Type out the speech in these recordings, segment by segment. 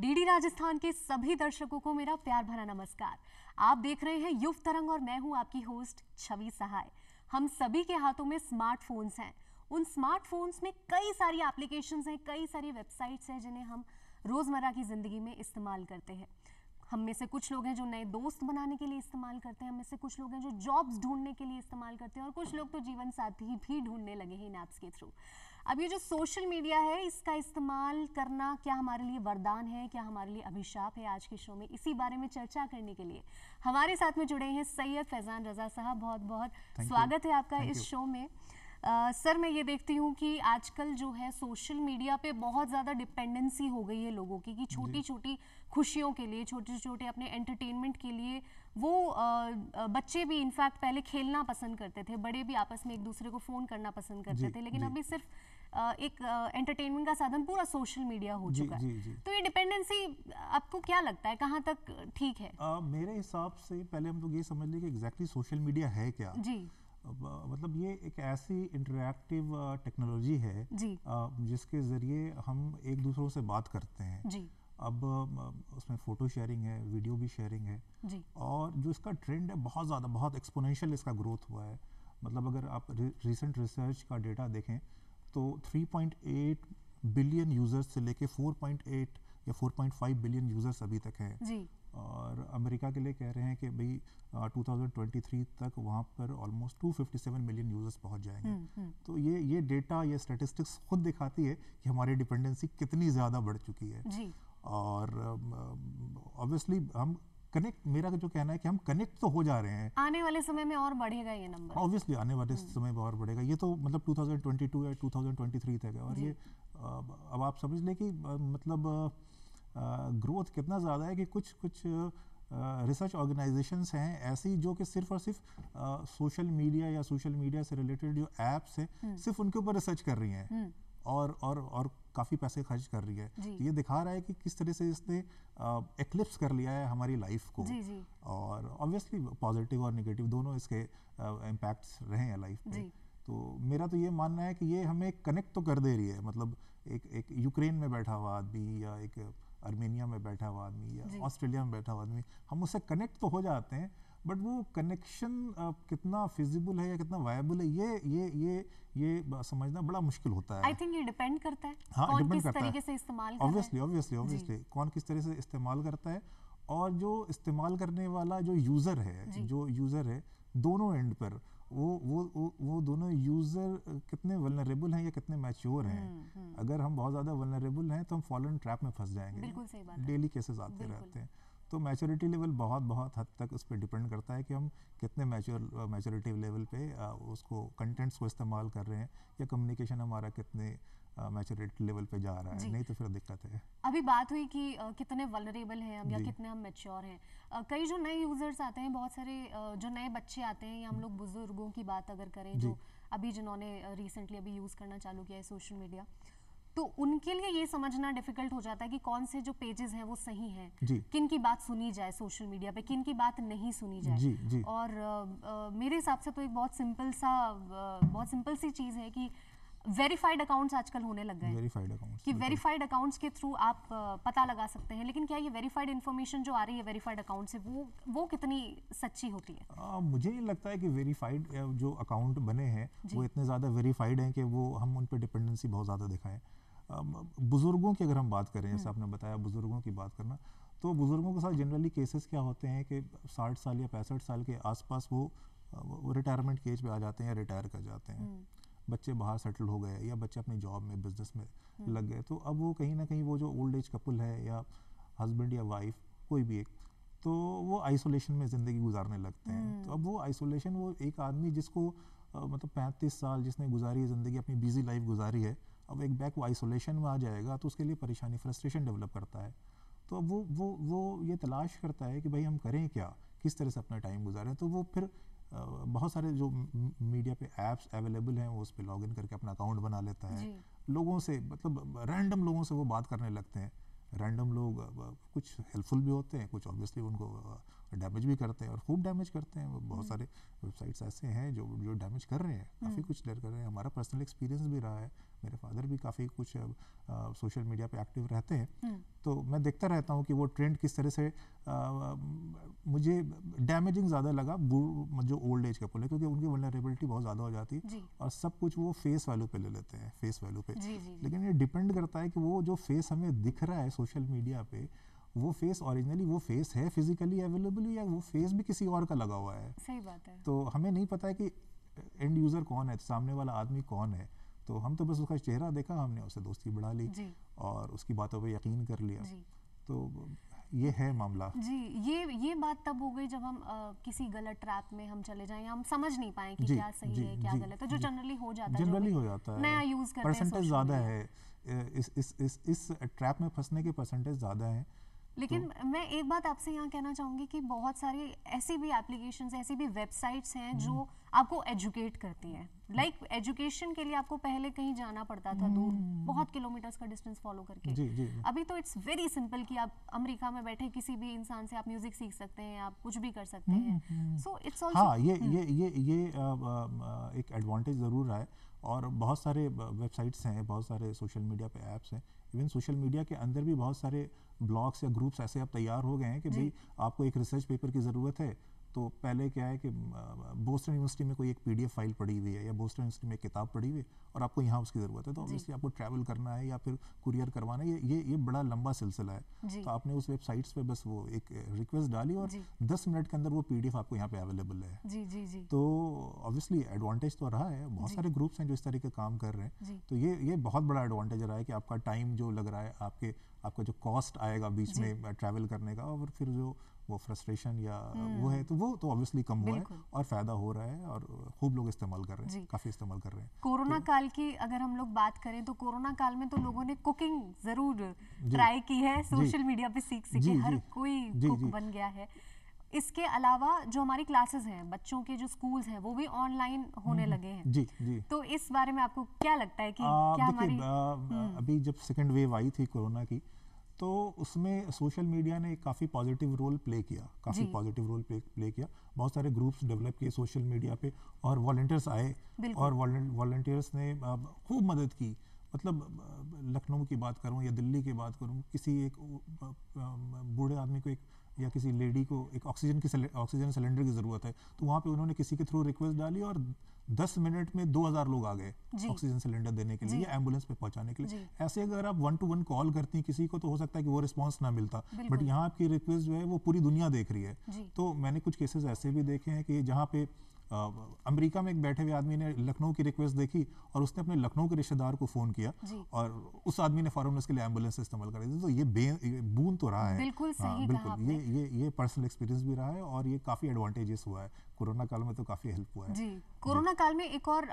DD Rajasthan के सभी दर्शकों को मेरा प्यार भरा नमस्कार आप देख रहे हैं युव तरंग और मैं हूं आपकी होस्ट छवि सहाय हम सभी के हाथों में स्मार्टफोन्स हैं उन स्मार्टफोन्स में कई सारी एप्लीकेशंस हैं कई सारी वेबसाइट्स हैं जिन्हें हम रोज़मर्रा की ज़िंदगी में इस्तेमाल करते हैं हम में से कुछ लोग हैं जो नए दोस्त बनाने के लिए इस्तेमाल करते हैं हम में से कुछ लोग हैं जो जॉब्स ढूंढने के लिए इस्तेमाल करते हैं और कुछ लोग तो जीवन साथी भी ढूंढने लगे हैं इन ऐप्स के थ्रू अब ये जो सोशल मीडिया है इसका इस्तेमाल करना क्या हमारे लिए वरदान है क्या हमारे लिए अभिशाप है आज के शो में इसी बारे में चर्चा करने के लिए हमारे साथ में जुड़े हैं सैयद फैजान रजा साहब बहुत बहुत स्वागत है आपका इस शो में आ, सर मैं ये देखती हूँ कि आजकल जो है सोशल मीडिया पे बहुत ज़्यादा डिपेंडेंसी हो गई है लोगों की कि छोटी छोटी खुशियों के लिए छोटे छोटे अपने एंटरटेनमेंट के लिए वो बच्चे भी इनफैक्ट पहले खेलना पसंद करते थे बड़े भी आपस में एक दूसरे को फ़ोन करना पसंद करते थे लेकिन अभी सिर्फ एक एंटरटेनमेंट का साधन पूरा सोशल मीडिया हो चुका है तो ये डिपेंडेंसी आपको क्या लगता है कहाँ तक ठीक है आ, मेरे हिसाब से पहले हम लोग ये समझ लें कि एग्जैक्टली सोशल मीडिया है क्या जी मतलब ये एक ऐसी इंटरेक्टिव टेक्नोलॉजी है जी. जिसके ज़रिए हम एक दूसरों से बात करते हैं जी अब उसमें फ़ोटो शेयरिंग है वीडियो भी शेयरिंग है जी। और जो इसका ट्रेंड है बहुत ज़्यादा बहुत एक्सपोनेंशियल इसका ग्रोथ हुआ है मतलब अगर आप रिसेंट रिसर्च का डेटा देखें तो 3.8 बिलियन यूज़र्स से लेके 4.8 या 4.5 बिलियन यूज़र्स अभी तक हैं और अमेरिका के लिए कह रहे हैं कि भाई 2023 तक वहाँ पर ऑलमोस्ट 257 मिलियन यूज़र्स पहुँच जाएंगे हम्म, हम्म। तो ये ये डेटा ये स्टेटिस्टिक्स खुद दिखाती है कि हमारी डिपेंडेंसी कितनी ज़्यादा बढ़ चुकी है और ऑब्वियसली हम कनेक्ट मेरा जो कहना है कि हम कनेक्ट तो हो जा रहे हैं आने वाले समय में और बढ़ेगा ये नंबर ऑब्वियसली आने वाले हम्म। समय में और बढ़ेगा ये तो मतलब 2022 या 2023 तक है और ये अब आप समझ लें कि मतलब ग्रोथ कितना ज़्यादा है कि कुछ कुछ रिसर्च ऑर्गेनाइजेशंस हैं ऐसी जो कि सिर्फ और सिर्फ सोशल मीडिया या सोशल मीडिया से रिलेटेड जो एप्स हैं हम्म। सिर्फ उनके ऊपर रिसर्च कर रही हैं हम्म। और और और काफ़ी पैसे खर्च कर रही है तो ये दिखा रहा है कि किस तरह से इसने एक्लिप्स कर लिया है हमारी लाइफ को जी, जी. और ऑब्वियसली पॉजिटिव और निगेटिव दोनों इसके इम्पैक्ट्स रहे हैं लाइफ में तो मेरा तो ये मानना है कि ये हमें कनेक्ट तो कर दे रही है मतलब एक एक यूक्रेन में बैठा हुआ आदमी या एक आर्मेनिया में बैठा हुआ आदमी या ऑस्ट्रेलिया में बैठा हुआ आदमी हम उससे कनेक्ट तो हो जाते हैं बट वो कनेक्शन कितना फिजिबल है या कितना वायबल है ये ये ये ये समझना बड़ा मुश्किल होता है आई थिंक ये डिपेंड करता है हाँ कौन किस तरीके है। से इस्तेमाल करता है ऑब्वियसली ऑब्वियसली ऑब्वियसली कौन किस तरीके से इस्तेमाल करता है और जो इस्तेमाल करने वाला जो यूज़र है जो यूज़र है दोनों एंड पर वो वो वो दोनों यूज़र कितने वनरेबल हैं या कितने मैच्योर हैं हम्म, हम्म। अगर हम बहुत ज़्यादा वनरेबल हैं तो हम फॉलन ट्रैप में फंस जाएंगे डेली केसेस आते रहते हैं तो मैच्योरिटी लेवल बहुत बहुत हद तक उस पर डिपेंड करता है कि हम कितने मैच्योर मैच्योरिटी लेवल पे आ, उसको कंटेंट्स को इस्तेमाल कर रहे हैं या कम्युनिकेशन हमारा कितने मैच्योरिटी लेवल पे जा रहा है नहीं तो फिर दिक्कत है अभी बात हुई कि आ, कितने वलरेबल हैं हम या कितने हम मेच्योर हैं कई जो नए यूज़र्स आते हैं बहुत सारे जो नए बच्चे आते हैं या हम लोग बुज़ुर्गों की बात अगर करें जो अभी जिन्होंने रिसेंटली अभी यूज़ करना चालू किया है सोशल मीडिया तो उनके लिए ये समझना डिफिकल्ट हो जाता है कि कौन से जो पेजेस हैं वो सही हैं किन की बात सुनी जाए सोशल मीडिया पे किन की बात नहीं सुनी जाए जी, जी. और आ, आ, मेरे हिसाब से तो एक बहुत सिंपल सा आ, बहुत सिंपल सी चीज़ है कि वेरीफाइड अकाउंट्स आजकल होने लग गए वेरीफाइड अकाउंट्स कि वेरीफाइड अकाउंट्स के थ्रू आप पता लगा सकते हैं लेकिन क्या ये वेरीफाइड इन्फॉर्मेशन जो आ रही है वेरीफाइड अकाउंट से वो वो कितनी सच्ची होती है आ, मुझे ये लगता है कि वेरीफाइड जो अकाउंट बने हैं वो इतने ज़्यादा वेरीफाइड हैं कि वो हम उन पर डिपेंडेंसी बहुत ज़्यादा दिखाएं बुज़ुर्गों की अगर हम बात करें जैसे हम्म। आपने बताया बुज़ुर्गों की बात करना तो बुज़ुर्गों के साथ जनरली केसेस क्या होते हैं कि साठ साल या पैंसठ साल के आसपास वो, वो रिटायरमेंट के एज पे आ जाते हैं या रिटायर कर जाते हैं हम्म। बच्चे बाहर सेटल हो गए या बच्चे अपनी जॉब में बिजनेस में हम्म। लग गए तो अब वो कहीं ना कहीं वो जो ओल्ड एज कपल है या हस्बैंड या वाइफ कोई भी एक तो वो आइसोलेशन में ज़िंदगी गुजारने लगते हैं तो अब वो आइसोलेशन वो एक आदमी जिसको मतलब पैंतीस साल जिसने गुजारी है ज़िंदगी अपनी बिजी लाइफ गुजारी है अब एक बैक वो आइसोलेशन में आ जाएगा तो उसके लिए परेशानी फ्रस्ट्रेशन डेवलप करता है तो अब वो वो वो ये तलाश करता है कि भाई हम करें क्या किस तरह से अपना टाइम गुजारें तो वो फिर बहुत सारे जो मीडिया पे ऐप्स अवेलेबल हैं वो उस पर लॉग इन करके अपना अकाउंट बना लेता है लोगों से मतलब रैंडम लोगों से वो बात करने लगते हैं रैंडम लोग कुछ हेल्पफुल भी होते हैं कुछ ऑब्वियसली उनको डैमेज भी करते हैं और खूब डैमेज करते हैं बहुत हम्म। सारे वेबसाइट्स ऐसे हैं जो जो डैमेज कर रहे हैं हम्म। काफ़ी कुछ डर कर रहे हैं हमारा पर्सनल एक्सपीरियंस भी रहा है मेरे फादर भी काफ़ी कुछ सोशल मीडिया पे एक्टिव रहते हैं हम्म। तो मैं देखता रहता हूँ कि वो ट्रेंड किस तरह से आ, मुझे डैमेजिंग ज़्यादा लगा जो ओल्ड एज कपल है क्योंकि उनकी वनरेबिलिटी बहुत ज़्यादा हो जाती है और सब कुछ वो फेस वैल्यू पे ले लेते हैं फेस वैल्यू पे जी, जी, लेकिन ये डिपेंड करता है कि वो जो फेस हमें दिख रहा है सोशल मीडिया पे वो फेस ओरिजिनली वो फेस है फिजिकली अवेलेबल या वो फेस भी किसी और का लगा हुआ है सही बात है तो हमें नहीं पता है कि एंड यूज़र कौन है तो सामने वाला आदमी कौन है तो हम तो बस उसका चेहरा देखा हमने उससे दोस्ती बढ़ा ली जी। और उसकी बातों पर यकीन कर लिया जी। तो ये है मामला जी ये ये बात तब हो गई जब हम आ, किसी गलत ट्रैप में हम चले जाएं हम समझ नहीं पाए कि क्या सही जी, है क्या जी, गलत है जो जनरली हो जाता है जनरली हो जाता है नया यूज़ करते हैं परसेंटेज ज़्यादा है इस इस इस इस ट्रैप में फंसने के परसेंटेज ज़्यादा है तो लेकिन तो, मैं एक बात आपसे यहाँ कहना चाहूंगी कि बहुत सारी ऐसी भी एप्लीकेशन ऐसी भी वेबसाइट्स हैं जो हम्म। आपको एजुकेट करती हैं लाइक like, एजुकेशन के लिए आपको पहले कहीं जाना पड़ता था दूर हम्म। बहुत किलोमीटर्स का डिस्टेंस फॉलो करके जी, जी, अभी तो इट्स वेरी सिंपल कि आप अमेरिका में बैठे किसी भी इंसान से आप म्यूजिक सीख सकते हैं आप कुछ भी कर सकते हम्म, हैं सो इट्स हाँ ये ये ये ये एक एडवांटेज ज़रूर है और बहुत सारे वेबसाइट्स हैं बहुत सारे सोशल मीडिया पे एप्स हैं इवन सोशल मीडिया के अंदर भी बहुत सारे ब्लॉग्स या ग्रुप्स ऐसे अब तैयार हो गए हैं कि भाई आपको एक रिसर्च पेपर की ज़रूरत है तो पहले क्या है कि बोस्टन यूनिवर्सिटी में कोई एक पी फाइल पड़ी हुई है या बोस्टन यूनिवर्सिटी में एक किताब पड़ी हुई है और आपको यहाँ उसकी ज़रूरत है तो ऑब्वियसली आपको ट्रैवल करना है या फिर कुरियर करवाना है ये ये बड़ा लंबा सिलसिला है तो आपने उस वेबसाइट्स पे बस वो एक रिक्वेस्ट डाली और दस मिनट के अंदर वो पी आपको यहाँ पे अवेलेबल है जी, जी, जी. तो ऑब्वियसली एडवांटेज तो रहा है बहुत सारे ग्रुप्स हैं जो इस तरीके के काम कर रहे हैं तो ये ये बहुत बड़ा एडवांटेज रहा है कि आपका टाइम जो लग रहा है आपके आपका जो कॉस्ट आएगा बीच में ट्रैवल करने का और फिर जो वो फ्रस्ट्रेशन या वो है हम्म। तो वो तो ऑब्वियसली कम हुआ है और फ़ायदा हो रहा है और खूब लोग इस्तेमाल कर रहे हैं काफ़ी इस्तेमाल कर रहे हैं कोरोना तो, काल की अगर हम लोग बात करें तो कोरोना काल में तो लोगों ने कुकिंग ज़रूर ट्राई की है सोशल मीडिया पे सीख सीखे हर कोई कुक बन गया है इसके अलावा जो हमारी क्लासेस हैं बच्चों के जो स्कूल्स हैं वो भी ऑनलाइन होने हम्म, लगे हैं जी जी तो इस बारे में आपको क्या लगता है कि आ, क्या हमारी आ, हम्म। अभी जब सेकंड वेव आई थी कोरोना की तो उसमें सोशल मीडिया ने काफ़ी पॉजिटिव रोल प्ले किया काफ़ी पॉजिटिव रोल प्ले प्ले किया बहुत सारे ग्रुप्स डेवलप किए सोशल मीडिया पे और वॉल्टियर्स आए और वॉल्टियर्स ने खूब मदद की मतलब लखनऊ की बात करूँ या दिल्ली की बात करूँ किसी एक बूढ़े आदमी को एक या किसी लेडी को एक ऑक्सीजन की ऑक्सीजन सिलेंडर की ज़रूरत है तो वहाँ पे उन्होंने किसी के थ्रू रिक्वेस्ट डाली और दस मिनट में दो हज़ार लोग आ गए ऑक्सीजन सिलेंडर देने के लिए एम्बुलेंस पे पहुंचाने के लिए ऐसे अगर आप वन टू वन कॉल करती हैं किसी को तो हो सकता है कि वो रिस्पांस ना मिलता बट यहाँ आपकी रिक्वेस्ट जो है वो पूरी दुनिया देख रही है तो मैंने कुछ केसेस ऐसे भी देखे हैं कि जहाँ पे अमेरिका में एक बैठे हुए आदमी ने लखनऊ की रिक्वेस्ट देखी और उसने अपने लखनऊ के रिश्तेदार को फ़ोन किया और उस आदमी ने फॉरन उसके लिए एम्बुलेंस इस्तेमाल कर दी तो ये बूंद तो रहा है बिल्कुल हाँ, सही बिल्कुल ये ये ये पर्सनल एक्सपीरियंस भी रहा है और ये काफ़ी एडवांटेजेस हुआ है कोरोना काल में तो काफ़ी हेल्प हुआ है जी कोरोना काल में एक और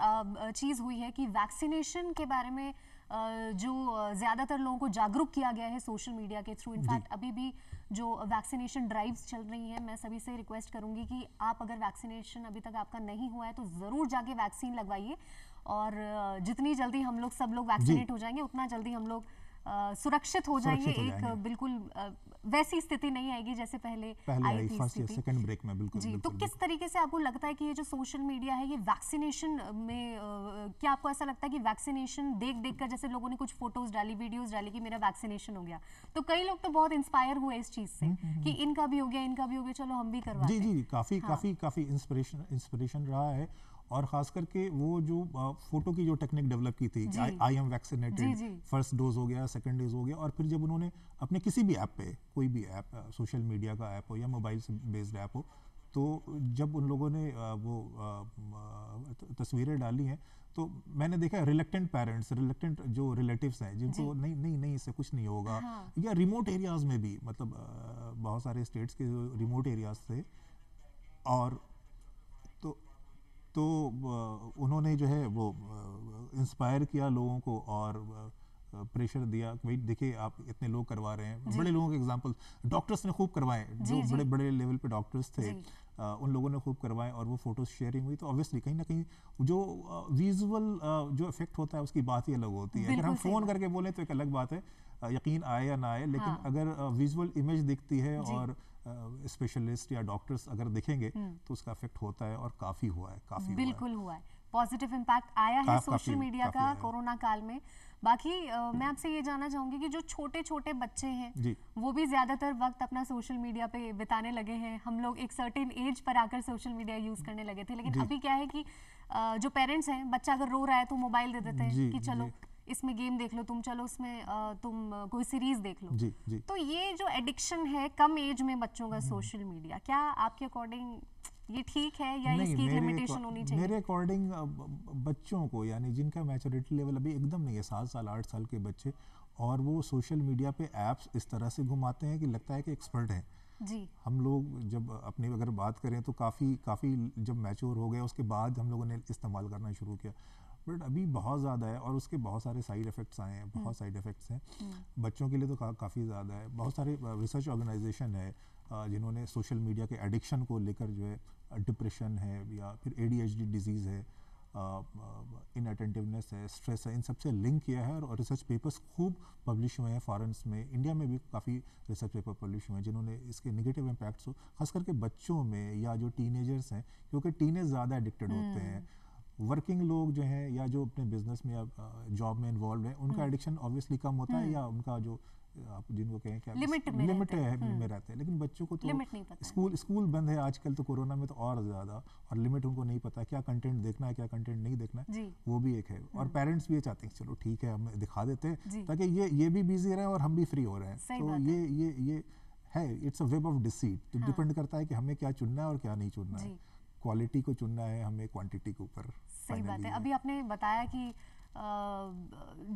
चीज़ हुई है कि वैक्सीनेशन के बारे में जो ज़्यादातर लोगों को जागरूक किया गया है सोशल मीडिया के थ्रू इनफैक्ट अभी भी जो वैक्सीनेशन ड्राइव्स चल रही हैं मैं सभी से रिक्वेस्ट करूंगी कि आप अगर वैक्सीनेशन अभी तक आपका नहीं हुआ है तो ज़रूर जाके वैक्सीन लगवाइए और जितनी जल्दी हम लोग सब लोग वैक्सीनेट हो जाएंगे उतना जल्दी हम लोग सुरक्षित हो जाएंगे एक बिल्कुल वैसी स्थिति नहीं आएगी जैसे पहले, पहले आई थी फर्स्ट या सेकंड ब्रेक में बिल्कुल जी तो बिल्कुल, तो किस तरीके से आपको लगता है कि ये जो सोशल मीडिया है ये वैक्सीनेशन में आ, क्या आपको ऐसा लगता है कि वैक्सीनेशन देख देख कर जैसे लोगों ने कुछ फोटोज डाली वीडियोज डाली कि मेरा वैक्सीनेशन हो गया तो कई लोग तो बहुत इंस्पायर हुए इस चीज से हम्म, हम्म, कि हम्म। इनका भी हो गया इनका भी हो गया चलो हम भी करवा जी जी काफी हाँ। काफी काफी इंस्पिरेशन इंस्पिरेशन रहा है और खास करके वो जो फोटो की जो टेक्निक डेवलप की थी I am vaccinated first dose हो गया सेकेंड डोज हो गया और फिर जब उन्होंने अपने किसी भी ऐप पे कोई भी ऐप सोशल मीडिया का ऐप हो या मोबाइल से बेस्ड ऐप हो तो जब उन लोगों ने वो तस्वीरें डाली हैं तो मैंने देखा रिलेक्टेंट पेरेंट्स रिलेक्टेंट जो रिलेटिव्स हैं जिनको नहीं नहीं नहीं इससे कुछ नहीं होगा हाँ। या रिमोट एरियाज़ में भी मतलब बहुत सारे स्टेट्स के जो रिमोट एरियाज़ थे और तो उन्होंने जो है वो इंस्पायर किया लोगों को और प्रेशर दिया भाई देखिए आप इतने लोग करवा रहे हैं बड़े लोगों के एग्जाम्पल डॉक्टर्स ने खूब करवाए जो बड़े बड़े लेवल पे डॉक्टर्स थे आ, उन लोगों ने खूब करवाए और वो फोटोज शेयरिंग हुई तो ऑब्वियसली कहीं ना कहीं जो विजुअल जो इफेक्ट होता है उसकी बात ही अलग होती है अगर हम फ़ोन करके बोले तो एक अलग बात है यकीन आए या ना आए लेकिन हाँ। अगर विजुअल इमेज दिखती है और स्पेशलिस्ट या डॉक्टर्स अगर देखेंगे हम्म। तो उसका इफेक्ट होता है और काफ़ी हुआ है काफ़ी बिल्कुल हुआ है पॉजिटिव इम्पैक्ट आया है सोशल हाँ, मीडिया का कोरोना काल में बाकी आ, हम्म। मैं आपसे ये जानना चाहूंगी कि जो छोटे छोटे बच्चे हैं वो भी ज़्यादातर वक्त अपना सोशल मीडिया पे बिताने लगे हैं हम लोग एक सर्टेन एज पर आकर सोशल मीडिया यूज़ करने लगे थे लेकिन अभी क्या है कि आ, जो पेरेंट्स हैं बच्चा अगर रो रहा है तो मोबाइल दे देते हैं कि चलो इसमें गेम देख लो तुम चलो उसमें तुम कोई सीरीज देख लो जी, जी. तो ये जो एडिक्शन है कम एज में बच्चों का सोशल हम्म। मीडिया क्या आपके अकॉर्डिंग ये ठीक है या इसकी लिमिटेशन होनी चाहिए मेरे अकॉर्डिंग बच्चों को यानी जिनका मैच्योरिटी लेवल अभी एकदम नहीं है सात साल आठ साल के बच्चे और वो सोशल मीडिया पे एप्स इस तरह से घुमाते हैं कि लगता है कि एक्सपर्ट हैं जी हम लोग जब अपनी अगर बात करें तो काफ़ी काफ़ी जब मैच्योर हो गए उसके बाद हम लोगों ने इस्तेमाल करना शुरू किया बट अभी बहुत ज़्यादा है और उसके बहुत सारे साइड इफ़ेक्ट्स आए हैं हम्म। बहुत साइड इफ़ेक्ट्स हैं हम्म। बच्चों के लिए तो का, काफ़ी ज़्यादा है बहुत सारे रिसर्च ऑर्गेनाइजेशन है जिन्होंने सोशल मीडिया के एडिक्शन को लेकर जो है डिप्रेशन है या फिर ए डिजीज़ है इन अटेंटिवनेस है स्ट्रेस है इन सबसे लिंक किया है और रिसर्च पेपर्स खूब पब्लिश हुए हैं फॉरेंस में इंडिया में भी काफ़ी रिसर्च पेपर पब्लिश हुए हैं जिन्होंने इसके नेगेटिव इम्पैक्ट्स हो खास करके बच्चों में या जो टीनेजर्स हैं क्योंकि टीनेज ज़्यादा एडिक्टेड हम्म। होते हैं वर्किंग लोग जो हैं या जो अपने बिजनेस में जॉब में इन्वॉल्व है उनका एडिक्शन हम्म। ऑब्वियसली कम होता है हम्म। या उनका जो आप जिनको कहें क्या लिमिट में लिमिट है, है में हम्म। रहते हैं लेकिन बच्चों को तो स्कूल स्कूल बंद है आजकल तो कोरोना में तो और ज़्यादा और लिमिट उनको नहीं पता क्या कंटेंट देखना है क्या कंटेंट नहीं देखना है वो भी एक है और पेरेंट्स भी ये चाहते हैं चलो ठीक है हम दिखा देते हैं ताकि ये ये भी बिजी रहे और हम भी फ्री हो रहे हैं तो ये ये ये है it's a web of deceit तो डिपेंड हाँ। करता है कि हमें क्या चुनना है और क्या नहीं चुनना है क्वालिटी को चुनना है हमें क्वांटिटी के ऊपर सही बात है अभी आपने बताया कि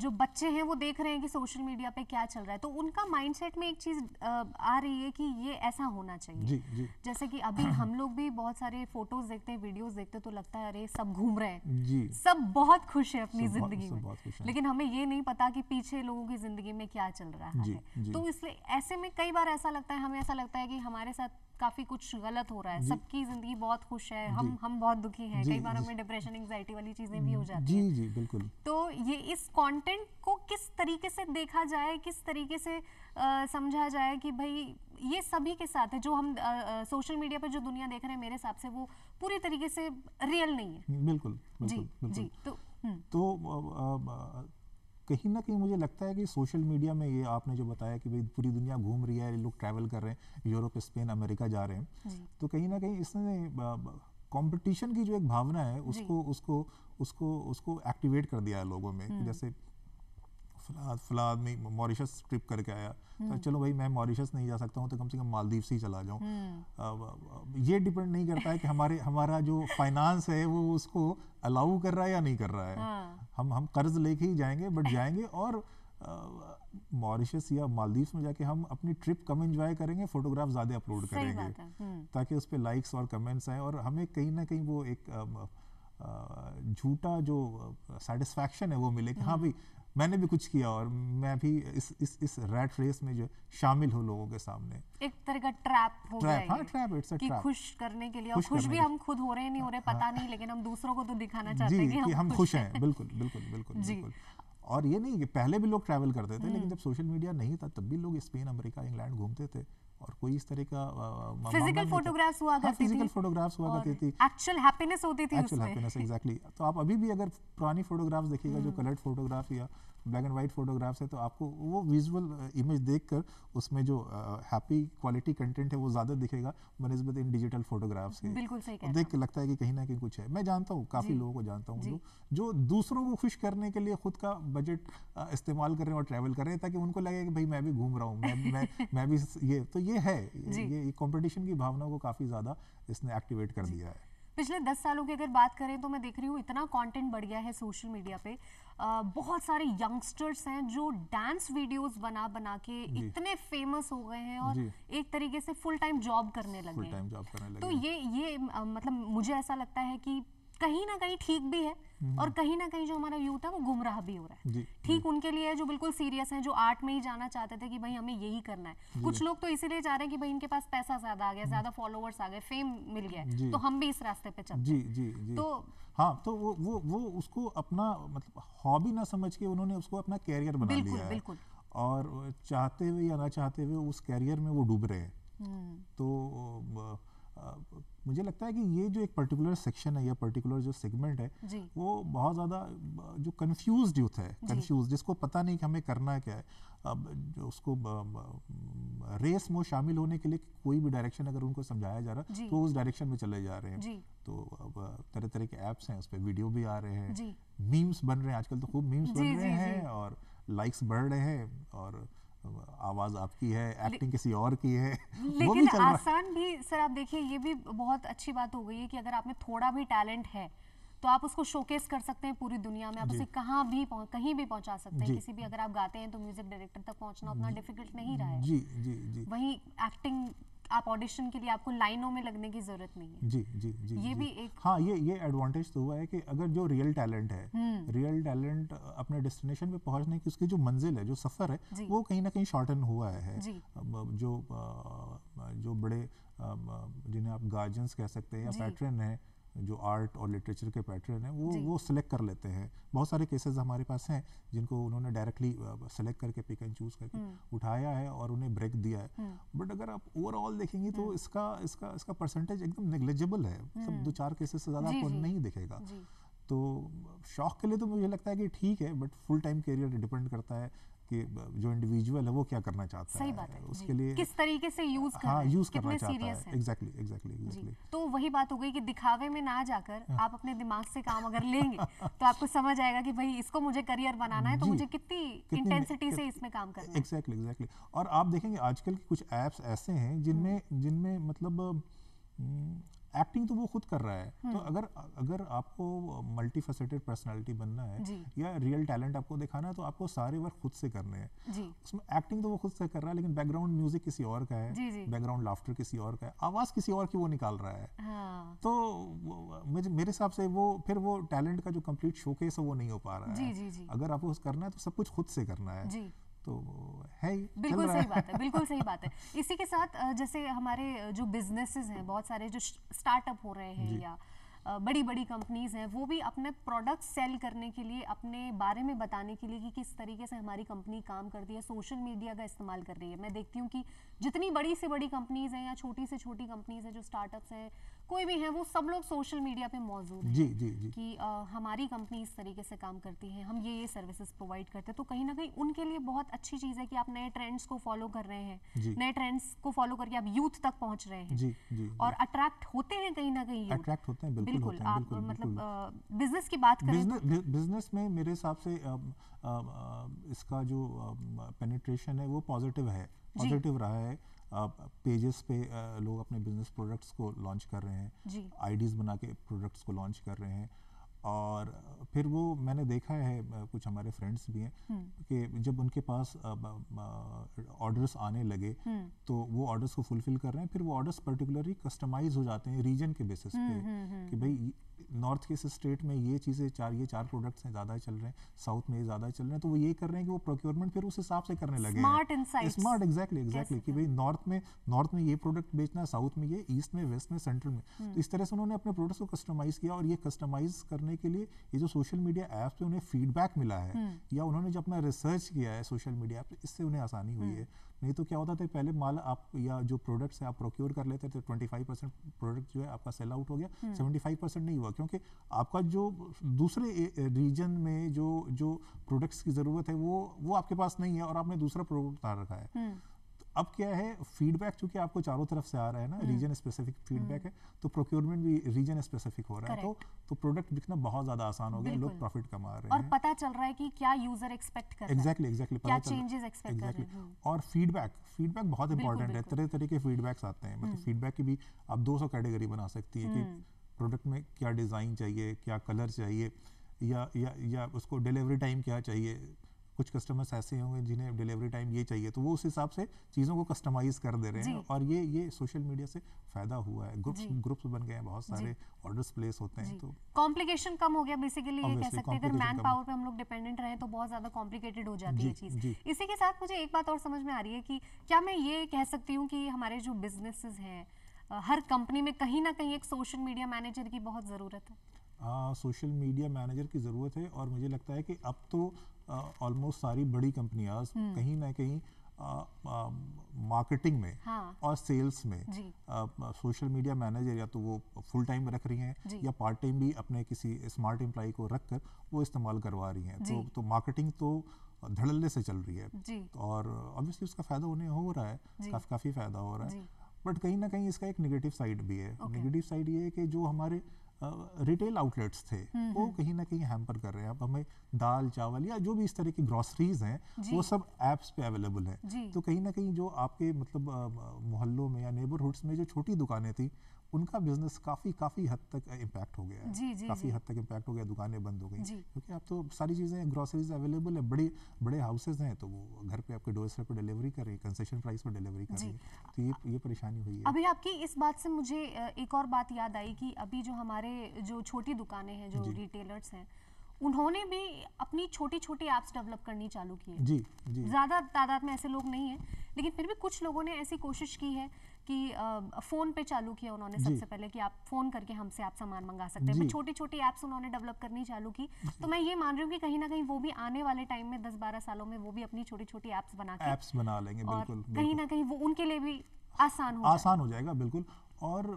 जो बच्चे हैं वो देख रहे हैं कि सोशल मीडिया पे क्या चल रहा है तो उनका माइंडसेट में एक चीज़ आ रही है कि ये ऐसा होना चाहिए जी, जी. जैसे कि अभी हम लोग भी बहुत सारे फोटोज देखते हैं वीडियोस देखते हैं तो लगता है अरे सब घूम रहे हैं जी. सब बहुत खुश है अपनी जिंदगी में लेकिन हमें ये नहीं पता कि पीछे लोगों की जिंदगी में क्या चल रहा है तो इसलिए ऐसे में कई बार ऐसा लगता है हमें ऐसा लगता है कि हमारे साथ काफ़ी कुछ गलत हो रहा है सबकी ज़िंदगी बहुत खुश है हम हम बहुत दुखी हैं कई बार हमें डिप्रेशन एंगजाइटी वाली चीज़ें भी हो जाती जी, है जी बिल्कुल तो ये इस कंटेंट को किस तरीके से देखा जाए किस तरीके से आ, समझा जाए कि भाई ये सभी के साथ है जो हम सोशल मीडिया पर जो दुनिया देख रहे हैं मेरे हिसाब से वो पूरी तरीके से रियल नहीं है बिल्कुल, जी जी तो हम्म। तो कहीं ना कहीं मुझे लगता है कि सोशल मीडिया में ये आपने जो बताया कि भाई पूरी दुनिया घूम रही है लोग ट्रैवल कर रहे हैं यूरोप स्पेन अमेरिका जा रहे हैं तो कहीं ना कहीं इसने कंपटीशन की जो एक भावना है उसको उसको उसको उसको एक्टिवेट कर दिया है लोगों में हम्म। जैसे फिलहाल में मॉरिशस ट्रिप करके आया तो हम्म। चलो भाई मैं मॉरिशस नहीं जा सकता हूँ तो कम से कम मालदीव से ही चला जाऊँ हम्म। ये डिपेंड नहीं करता है कि हमारे हमारा जो फाइनेंस है वो उसको अलाउ कर रहा है या नहीं कर रहा है हाँ। हम हम कर्ज लेके ही जाएंगे बट जाएंगे और मॉरिशस या मालदीव में जाके हम अपनी ट्रिप कम एंजॉय करेंगे फोटोग्राफ ज़्यादा अपलोड करेंगे हम्म। ताकि उस पर लाइक्स और कमेंट्स आए और हमें कहीं ना कहीं वो एक झूठा जो सेटिस्फैक्शन है वो मिले कि हाँ भाई मैंने भी कुछ किया और मैं भी इस इस इस रैट रेस में जो शामिल हूँ लोगों के सामने एक तरह का ट्रैप हो ट्रैप, गया हाँ, ट्रैप, इट्स कि खुश करने के लिए खुश, खुश भी हम खुद हो रहे नहीं हो रहे हाँ, हाँ। पता हाँ, नहीं लेकिन हम दूसरों को तो दिखाना चाहते हैं कि हम, हम खुश हैं बिल्कुल बिल्कुल बिल्कुल बिल्कुल और ये नहीं कि पहले भी लोग ट्रैवल करते थे लेकिन हम्म। जब सोशल मीडिया नहीं था तब भी लोग स्पेन अमेरिका इंग्लैंड घूमते थे और कोई इस तरह का फिजिकल हाँ, फोटोग्राफ्स हुआ करती थी फिजिकल फोटोग्राफ्स हुआ करती थी एक्चुअल हैप्पीनेस होती थी एक्चुअल हैप्पीनेस एग्जैक्टली तो आप अभी भी अगर पुरानी फोटोग्राफ्स देखिएगा जो कलर्ड हम्म। फोटोग्राफ या ब्लैक एंड वाइट फोटोग्राफ्स है तो आपको वो विजुअल इमेज uh, देखकर उसमें जो हैप्पी क्वालिटी कंटेंट है वो ज़्यादा दिखेगा बनस्बत इन डिजिटल फोटोग्राफ्स के बिल्कुल सही देख के लगता है कि कहीं ना कहीं कुछ है मैं जानता हूँ काफ़ी लोगों को जानता हूँ जो दूसरों को खुश करने के लिए खुद का बजट uh, इस्तेमाल कर रहे हैं और ट्रैवल कर रहे हैं ताकि उनको लगे कि भाई मैं भी घूम रहा हूँ मैं मैं मैं भी ये तो ये है ये कॉम्पिटिशन की भावना को काफ़ी ज़्यादा इसने एक्टिवेट कर दिया है पिछले दस सालों की अगर बात करें तो मैं देख रही हूँ इतना कंटेंट बढ़ गया है सोशल मीडिया पे आ, बहुत सारे यंगस्टर्स हैं जो डांस वीडियोस बना बना के इतने फेमस हो गए हैं और एक तरीके से फुल टाइम जॉब करने लगे तो हैं तो ये ये मतलब मुझे ऐसा लगता है कि कहीं ना कहीं ठीक भी है हम्म। और कहीं ना कहीं जो हमारा यूथ है वो गुमराह भी हो रहा है ठीक उनके लिए है जो बिल्कुल सीरियस है जो आर्ट में ही जाना चाहते थे कि भाई हमें यही करना है कुछ लोग तो इसीलिए जा रहे हैं कि भाई इनके पास पैसा ज्यादा आ गया हम्म। ज्यादा फॉलोअर्स आ गए फेम मिल गया तो हम भी इस रास्ते पे चलते जी जी जी तो हाँ तो वो वो वो उसको अपना मतलब हॉबी ना समझ के उन्होंने उसको अपना कैरियर बना बिल्कुल, लिया है बिल्कुल और चाहते हुए या ना चाहते हुए उस कैरियर में वो डूब रहे हैं हम्म। तो मुझे लगता है कि ये जो एक पर्टिकुलर सेक्शन है या पर्टिकुलर जो सेगमेंट है वो बहुत ज़्यादा जो कंफ्यूज यूथ है कंफ्यूज जिसको पता नहीं कि हमें करना क्या है अब जो उसको ब, ब, रेस में शामिल होने के लिए कोई भी डायरेक्शन अगर उनको समझाया जा रहा है तो उस डायरेक्शन में चले जा रहे हैं तो अब तरह तरह के ऐप्स हैं उस पर वीडियो भी आ रहे हैं मीम्स बन रहे हैं आजकल तो खूब मीम्स बन रहे हैं और लाइक्स बढ़ रहे हैं और आवाज आपकी है एक्टिंग किसी और की है लेकिन भी आसान भी सर आप देखिए ये भी बहुत अच्छी बात हो गई है कि अगर आप में थोड़ा भी टैलेंट है तो आप उसको शोकेस कर सकते हैं पूरी दुनिया में आप उसे कहाँ भी कहीं भी पहुँचा सकते हैं किसी भी अगर आप गाते हैं तो म्यूजिक डायरेक्टर तक पहुंचना उतना डिफिकल्ट नहीं रहा है जी जी जी वही एक्टिंग आप ऑडिशन के लिए आपको लाइनों में लगने की जरूरत नहीं है जी जी जी ये जी, भी एक हाँ ये ये एडवांटेज तो हुआ है कि अगर जो रियल टैलेंट है रियल हम्म। टैलेंट अपने डेस्टिनेशन पे पहुंचने की उसकी जो मंजिल है जो सफ़र है वो कहीं ना कहीं शॉर्टन हुआ है जो जो बड़े जिन्हें आप गार्जियंस कह सकते हैं या पैटर्न है जो आर्ट और लिटरेचर के पैटर्न है वो वो सिलेक्ट कर लेते हैं बहुत सारे केसेस हमारे पास हैं जिनको उन्होंने डायरेक्टली सेलेक्ट करके पिक एंड चूज करके हम्म। उठाया है और उन्हें ब्रेक दिया है बट हम्म। अगर आप ओवरऑल देखेंगे तो हम्म। इसका इसका इसका परसेंटेज एकदम नेग्लेजिबल है मतलब दो चार केसेस से ज़्यादा आपको नहीं दिखेगा तो शौक के लिए तो मुझे लगता है कि ठीक है but full time career depend करता है कि जो इंडिविजुअल है वो क्या करना चाहता सही है बात है उसके लिए किस तरीके से यूज हाँ, कर हाँ यूज करना चाहता है एग्जैक्टली एग्जैक्टली एग्जैक्टली तो वही बात हो गई कि दिखावे में ना जाकर हाँ। आप अपने दिमाग से काम अगर लेंगे तो आपको समझ आएगा कि भाई इसको मुझे करियर बनाना है तो मुझे कितनी इंटेंसिटी से इसमें काम करना है एग्जैक्टली एग्जैक्टली और आप देखेंगे आजकल के कुछ एप्स ऐसे हैं जिनमें जिनमें मतलब हम्म, एक्टिंग तो वो खुद कर रहा है तो हम्म। अगर अगर आपको मल्टी फेसेटेड पर्सनैलिटी बनना है या रियल टैलेंट आपको दिखाना है तो आपको सारे वर्क खुद से करने हैं उसमें एक्टिंग तो वो खुद से कर रहा है लेकिन बैकग्राउंड म्यूजिक किसी और का है बैकग्राउंड लाफ्टर किसी और का है आवाज़ किसी और की वो निकाल रहा है हाँ। तो मेरे हिसाब से वो फिर वो टैलेंट का जो कम्प्लीट शोकेस है वो नहीं हो पा रहा है अगर आपको करना है तो सब कुछ खुद से करना है तो है ही बिल्कुल सही बात है बिल्कुल सही बात है इसी के साथ जैसे हमारे जो बिजनेसेस हैं बहुत सारे जो स्टार्टअप हो रहे हैं या बड़ी बड़ी कंपनीज हैं वो भी अपने प्रोडक्ट सेल करने के लिए अपने बारे में बताने के लिए कि किस तरीके से हमारी कंपनी काम करती है सोशल मीडिया का इस्तेमाल कर रही है मैं देखती हूँ कि जितनी बड़ी से बड़ी कंपनीज हैं या छोटी से छोटी कंपनीज हैं जो स्टार्टअप्स हैं कोई भी है वो सब लोग सोशल मीडिया पे मौजूद हैं जी जी जी कि आ, हमारी कंपनी इस तरीके से काम करती है हम ये ये सर्विसेज प्रोवाइड करते हैं तो कहीं ना कहीं उनके लिए बहुत अच्छी चीज़ है कि आप नए ट्रेंड्स को फॉलो कर रहे हैं नए ट्रेंड्स को फॉलो करके आप यूथ तक पहुंच रहे हैं जी जी और अट्रैक्ट होते हैं कहीं ना कहीं अट्रैक्ट होते हैं बिल्कुल आप मतलब बिजनेस की बात करें तो बिजनेस में मेरे हिसाब से इसका जो पेनिट्रेशन है वो पॉजिटिव है पॉजिटिव रहा है पेजेस पे लोग अपने बिजनेस प्रोडक्ट्स को लॉन्च कर रहे हैं आईडीज़ बना के प्रोडक्ट्स को लॉन्च कर रहे हैं और फिर वो मैंने देखा है कुछ हमारे फ्रेंड्स भी हैं हम्म। कि जब उनके पास ऑर्डर्स आने लगे हम्म। तो वो ऑर्डर्स को फुलफिल कर रहे हैं फिर वो ऑर्डर्स पर्टिकुलरली कस्टमाइज हो जाते हैं रीजन के बेसिस हम्म, पे कि भाई नॉर्थ के स्टेट में ये चीज़ें चार ये चार प्रोडक्ट्स हैं ज़्यादा चल रहे हैं साउथ में ये ज़्यादा चल रहे हैं तो वो ये कर रहे हैं कि वो प्रोक्योरमेंट फिर उस हिसाब से करने लगे स्मार्ट स्मार्ट एग्जैक्टली एग्जैक्टली कि भाई नॉर्थ में नॉर्थ में ये प्रोडक्ट बेचना है साउथ में ये ईस्ट में वेस्ट में सेंट्रल में हम्म। तो इस तरह से उन्होंने अपने प्रोडक्ट्स को कस्टमाइज़ किया और ये कस्टमाइज़ करने के लिए ये जो सोशल मीडिया ऐप पे उन्हें फीडबैक मिला है हम्म। या उन्होंने जो अपना रिसर्च किया है सोशल मीडिया ऐप इससे उन्हें आसानी हुई हम्म। है नहीं तो क्या होता था पहले माल आप या जो प्रोडक्ट्स है आप प्रोक्योर कर लेते थे ट्वेंटी फाइव परसेंट प्रोडक्ट जो है आपका सेल आउट हो गया सेवेंटी फाइव परसेंट नहीं हुआ क्योंकि आपका जो दूसरे रीजन में जो जो प्रोडक्ट्स की ज़रूरत है वो वो आपके पास नहीं है और आपने दूसरा प्रोडक्ट उतार रखा है हम्म। अब क्या है फीडबैक चूंकि आपको चारों तरफ से आ रहा है ना रीजन स्पेसिफिक फीडबैक है हम्म। तो प्रोक्योरमेंट भी रीजन स्पेसिफिक हो रहा है तो तो प्रोडक्ट बिकना बहुत ज्यादा आसान हो गया लोग प्रॉफिट कमा रहे हैं और पता चल रहा है कि क्या यूजर एक्सपेक्ट कर एग्जैक्टली एग्जैक्टली क्या चेंजेस एक्सपेक्ट कर रहे हैं हम्म। और फीडबैक फीडबैक बहुत इंपॉर्टेंट है तरह तरह के फीडबैक्स आते हैं मतलब फीडबैक हम्म। की भी आप 200 कैटेगरी बना सकती है कि प्रोडक्ट में क्या डिज़ाइन चाहिए क्या कलर चाहिए या या या उसको डिलीवरी टाइम क्या चाहिए कुछ कस्टमर्स ऐसे होंगे जिन्हें डिलीवरी टाइम ये चाहिए तो वो उस हिसाब से चीज़ों को कस्टमाइज़ कर दे रहे हैं और ये ये सोशल मीडिया से फ़ायदा हुआ है ग्रुप्स ग्रुप्स बन गए हैं बहुत सारे ऑर्डर्स प्लेस होते हैं तो कॉम्प्लिकेशन कम हो गया बेसिकली ये कह सकते हैं अगर मैन पावर पे हम लोग डिपेंडेंट रहे तो बहुत ज़्यादा कॉम्प्लिकेटेड हो जाती है चीज़ इसी के साथ मुझे एक बात और समझ में आ रही है कि क्या मैं ये कह सकती हूँ कि हमारे जो बिजनेसेस हैं हर कंपनी में कहीं ना कहीं एक सोशल मीडिया मैनेजर की बहुत ज़रूरत है सोशल मीडिया मैनेजर की ज़रूरत है और मुझे लगता है कि अब तो ऑलमोस्ट सारी बड़ी कंपनियां हम्म। कहीं ना कहीं मार्केटिंग में हाँ, और सेल्स में सोशल मीडिया मैनेजर या तो वो फुल टाइम रख रही हैं या पार्ट टाइम भी अपने किसी स्मार्ट एम्प्लाई को रख कर वो इस्तेमाल करवा रही हैं तो तो मार्केटिंग तो धड़ल्ले से चल रही है और ऑब्वियसली उसका फ़ायदा उन्हें हो रहा है काफ़ी काफ़ी फ़ायदा हो रहा है बट कहीं ना कहीं इसका एक निगेटिव साइड भी है निगेटिव साइड ये है कि जो हमारे रिटेल आउटलेट्स थे हम्म, वो हम्म। कहीं ना कहीं हैम्पर कर रहे हैं अब हमें दाल चावल या जो भी इस तरह की ग्रॉसरीज हैं वो सब एप्स पे अवेलेबल है तो कहीं ना कहीं जो आपके मतलब मोहल्लों में या नेबरहुड्स में जो छोटी दुकानें थी उनका बिजनेस काफ़ी काफ़ी हद तक इम्पैक्ट uh, हो गया है जी, जी, काफ़ी हद तक इम्पैक्ट हो गया दुकानें बंद हो गई क्योंकि अब तो सारी चीज़ें ग्रोसरीज अवेलेबल है बड़े बड़े हाउसेज हैं तो वो घर पे आपके डोर स्टेप पर डिलीवरी कर रही है कंसेशन प्राइस पर डिलीवरी कर रही है तो ये ये परेशानी हुई है अभी आपकी इस बात से मुझे uh, एक और बात याद आई कि अभी जो हमारे जो छोटी दुकानें हैं जो रिटेलर्स हैं उन्होंने भी अपनी छोटी छोटी एप्स डेवलप करनी चालू की है जी, जी। ज़्यादा तादाद में ऐसे लोग नहीं है लेकिन फिर भी कुछ लोगों ने ऐसी कोशिश की है कि फ़ोन पे चालू किया उन्होंने सबसे पहले कि आप फ़ोन करके हमसे आप सामान मंगा सकते हैं छोटी छोटी ऐप्स उन्होंने डेवलप करनी चालू की तो मैं ये मान रही हूँ कि कहीं ना कहीं वो भी आने वाले टाइम में दस बारह सालों में वो भी अपनी छोटी छोटी ऐप्स बना के ऐप्स बना लेंगे बिल्कुल कहीं ना कहीं वो उनके लिए भी आसान हो आसान हो जाएगा बिल्कुल और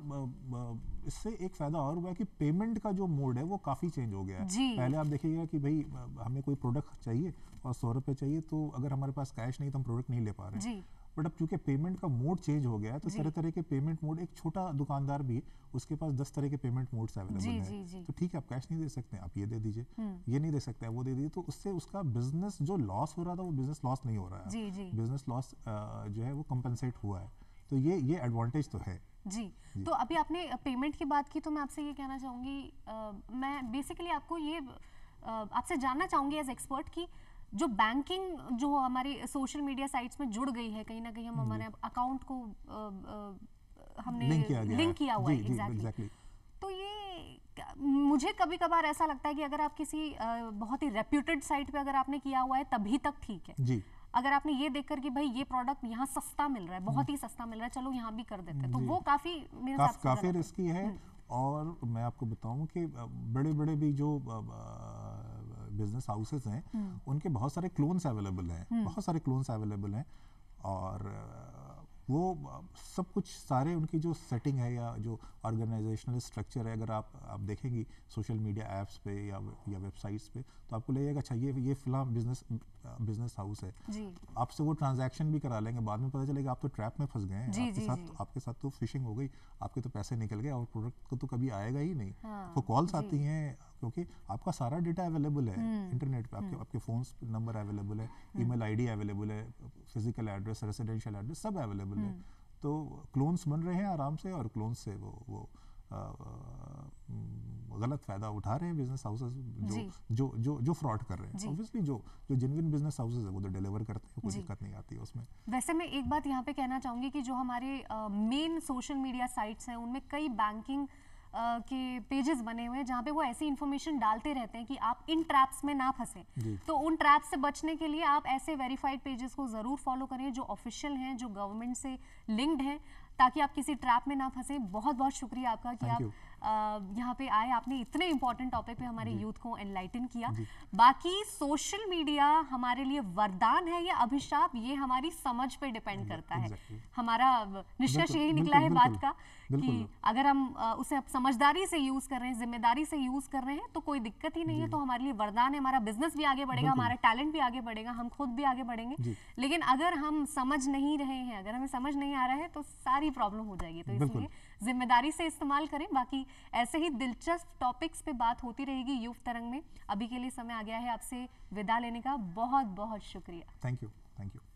इससे एक फ़ायदा और हुआ है कि पेमेंट का जो मोड है वो काफ़ी चेंज हो गया है पहले आप देखिएगा कि भाई हमें कोई प्रोडक्ट चाहिए और सौ रुपए चाहिए तो अगर हमारे पास कैश नहीं तो हम प्रोडक्ट नहीं ले पा रहे हैं बट अब चूंकि पेमेंट का मोड चेंज हो गया है तो तरह तरह के पेमेंट मोड एक छोटा दुकानदार भी उसके पास दस तरह के पेमेंट मोड्स अवेलेबल हैं तो ठीक है आप कैश नहीं दे सकते आप ये दे दीजिए हम्म। ये नहीं दे सकते वो दे दीजिए तो उससे उसका बिजनेस जो लॉस हो रहा था वो बिजनेस लॉस नहीं हो रहा है बिजनेस लॉस जो है वो कम्पनसेट हुआ है तो ये ये एडवांटेज तो है जी, जी तो अभी आपने पेमेंट की बात की तो मैं आपसे ये कहना चाहूँगी मैं बेसिकली आपको ये आपसे जानना चाहूँगी एज एक्सपर्ट की जो बैंकिंग जो हमारी सोशल मीडिया साइट्स में जुड़ गई है कहीं ना कहीं हम हम्म। हमारे अकाउंट को हमने लिंक किया, लिंक किया हुआ है एग्जैक्टली तो ये मुझे कभी कभार ऐसा लगता है कि अगर आप किसी बहुत ही रेप्यूटेड साइट पे अगर आपने किया हुआ है तभी तक ठीक है जी अगर आपने ये देखकर कि भाई ये प्रोडक्ट यहाँ सस्ता मिल रहा है बहुत ही हम्म। सस्ता मिल रहा है चलो यहाँ भी कर देते हैं तो वो काफी मेरे काफ, काफी रिस्की है हम्म। और मैं आपको बताऊं कि बड़े बड़े भी जो बिजनेस हाउसेस हैं हम्म। उनके बहुत सारे क्लोन्स अवेलेबल हैं हम्म। बहुत सारे क्लोन्स अवेलेबल हैं और वो सब कुछ सारे उनकी जो सेटिंग है या जो ऑर्गेनाइजेशनल स्ट्रक्चर है अगर आप आप देखेंगी सोशल मीडिया ऐप्स पे या या वेबसाइट्स पे तो आपको लगेगा अच्छा ये ये फिलहाल बिजनेस बिजनेस हाउस है आपसे वो ट्रांजेक्शन भी करा लेंगे बाद में पता चलेगा आप तो ट्रैप में फंस गए हैं आपके साथ जी. आपके साथ तो फिशिंग हो गई आपके तो पैसे निकल गए और प्रोडक्ट को तो कभी आएगा ही नहीं हाँ, तो कॉल्स आती हैं क्योंकि आपका सारा डेटा अवेलेबल है इंटरनेट हम्म, पे आपके हम्म। आपके फ़ोन नंबर अवेलेबल है ईमेल आईडी अवेलेबल है फिजिकल एड्रेस रेसिडेंशियल एड्रेस सब अवेलेबल है हम्म। तो क्लोन्स बन रहे हैं आराम से और क्लोन्स से वो वो गलत फ़ायदा उठा रहे हैं बिजनेस हाउसेस जो जो जो जो फ्रॉड कर रहे हैं ऑब्वियसली जो जो जेन्युइन बिजनेस हाउसेस है वो तो डिलीवर करते हैं कोई दिक्कत नहीं आती है उसमें वैसे मैं एक बात यहाँ पे कहना चाहूंगी कि जो हमारे मेन सोशल मीडिया साइट्स हैं उनमें कई बैंकिंग Uh, के पेजेस बने हुए हैं जहाँ पे वो ऐसी इन्फॉर्मेशन डालते रहते हैं कि आप इन ट्रैप्स में ना फंसे तो उन ट्रैप्स से बचने के लिए आप ऐसे वेरीफाइड पेजेस को ज़रूर फॉलो करें जो ऑफिशियल हैं जो गवर्नमेंट से लिंक्ड हैं ताकि आप किसी ट्रैप में ना फंसें बहुत बहुत शुक्रिया आपका कि आप यहाँ पे आए आपने इतने इंपॉर्टेंट टॉपिक पे हमारे यूथ को एनलाइटन किया बाकी सोशल मीडिया हमारे लिए वरदान है या अभिशाप ये हमारी समझ पे डिपेंड करता है हमारा निष्कर्ष यही निकला है बात का कि अगर हम उसे समझदारी से यूज़ कर रहे हैं जिम्मेदारी से यूज़ कर रहे हैं तो कोई दिक्कत ही नहीं है तो हमारे लिए वरदान है हमारा बिजनेस भी आगे बढ़ेगा हमारा टैलेंट भी आगे बढ़ेगा हम खुद भी आगे बढ़ेंगे लेकिन अगर हम समझ नहीं रहे हैं अगर हमें समझ नहीं आ रहा है तो सारी प्रॉब्लम हो जाएगी तो इसलिए जिम्मेदारी से इस्तेमाल करें बाकी ऐसे ही दिलचस्प टॉपिक्स पे बात होती रहेगी यूथ तरंग में अभी के लिए समय आ गया है आपसे विदा लेने का बहुत बहुत शुक्रिया थैंक यू थैंक यू